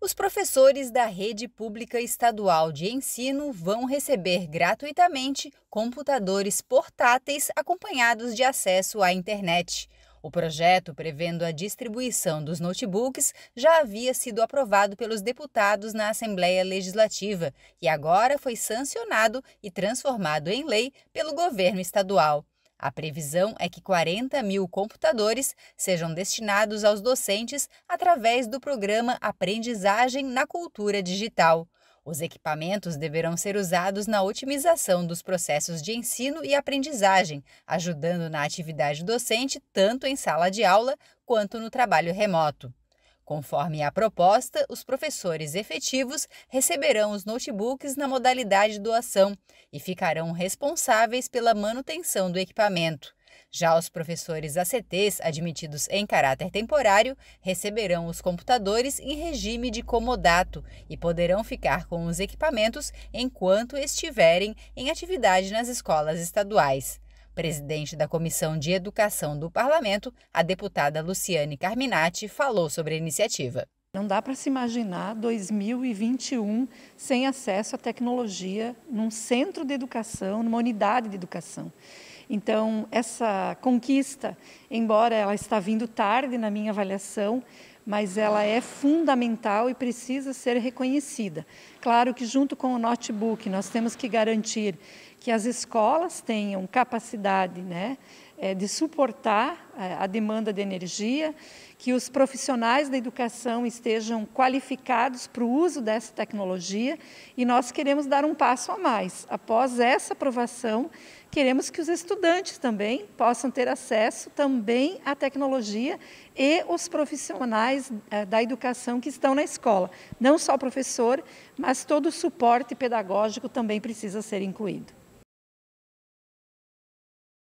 Os professores da rede pública estadual de ensino vão receber gratuitamente computadores portáteis acompanhados de acesso à internet. O projeto, prevendo a distribuição dos notebooks, já havia sido aprovado pelos deputados na Assembleia Legislativa e agora foi sancionado e transformado em lei pelo governo estadual. A previsão é que 40 mil computadores sejam destinados aos docentes através do programa Aprendizagem na Cultura Digital. Os equipamentos deverão ser usados na otimização dos processos de ensino e aprendizagem, ajudando na atividade docente tanto em sala de aula quanto no trabalho remoto. Conforme a proposta, os professores efetivos receberão os notebooks na modalidade doação e ficarão responsáveis pela manutenção do equipamento. Já os professores ACTs admitidos em caráter temporário receberão os computadores em regime de comodato e poderão ficar com os equipamentos enquanto estiverem em atividade nas escolas estaduais. Presidente da Comissão de Educação do Parlamento, a deputada Luciane Carminati falou sobre a iniciativa. Não dá para se imaginar 2021 sem acesso à tecnologia num centro de educação, numa unidade de educação. Então, essa conquista, embora ela está vindo tarde na minha avaliação, mas ela é fundamental e precisa ser reconhecida. Claro que junto com o notebook nós temos que garantir que as escolas tenham capacidade, né, é, de suportar é, a demanda de energia, que os profissionais da educação estejam qualificados para o uso dessa tecnologia e nós queremos dar um passo a mais. Após essa aprovação, queremos que os estudantes também possam ter acesso também à tecnologia e os profissionais é, da educação que estão na escola. Não só o professor, mas todo o suporte pedagógico também precisa ser incluído.